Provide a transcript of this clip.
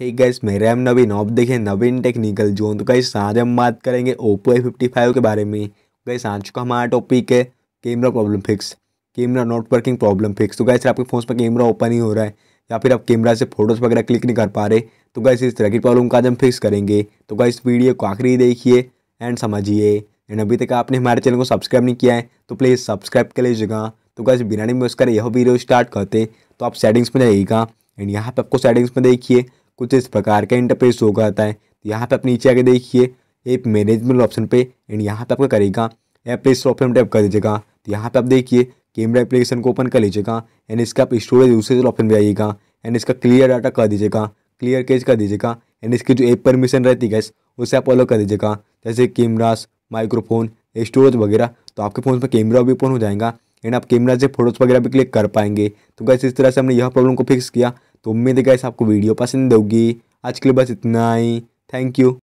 हे gas मेरे हम नवीन आप देखें नवीन टेक्निकल जोन तो गैस आज हम बात करेंगे ओप्पो ए फिफ्टी फाइव के बारे में गैस आज का हमारा टॉपिक है camera problem fix camera not working problem fix तो गैस आपके फ़ोन पर कैमरा ओपन ही हो रहा है या फिर आप कैमरा से फोटोज़ वगैरह क्लिक नहीं कर पा रहे तो गैस इस तरह की प्रॉब्लम का आज हम फिक्स करेंगे तो गैस वीडियो को आखिरी देखिए एंड समझिए एंड अभी तक आपने हमारे चैनल को सब्सक्राइब नहीं किया है तो प्लीज़ सब्सक्राइब कर लीजिएगा तो गैस बिना में उसका यह वीडियो स्टार्ट करते तो आप सेटिंग्स में जाइएगा एंड यहाँ पर आपको सेटिंग्स में देखिए कुछ इस प्रकार का इंटरफेस होगा आता है तो यहाँ पर आप नीचे आगे देखिए एप मैनेजमेंट ऑप्शन पे एंड यहाँ पर आपका करेगा ऐप इस ऑप्शन टैप कर दीजिएगा तो यहाँ पर आप देखिए कैमरा एप्लीकेशन को ओपन कर लीजिएगा एंड इसका आप स्टोरेज यूसेज ऑप्शन पे आइएगा एंड इसका क्लियर डाटा कर दीजिएगा क्लियर कैच कर दीजिएगा एंड इसकी जो एप परमिशन रहती है गैस उसे आप अलग कर दीजिएगा जैसे कैमराज माइक्रोफोन स्टोरेज वगैरह तो आपके फ़ोन पर कैमरा भी ओपन हो जाएगा एंड आप कैमरा से फोटोज़ वगैरह भी क्लिक कर पाएंगे तो गैस इस तरह से हमने यह प्रॉब्लम को फिक्स किया तो उम्मीद है गैस आपको वीडियो पसंद होगी आज के लिए बस इतना ही थैंक यू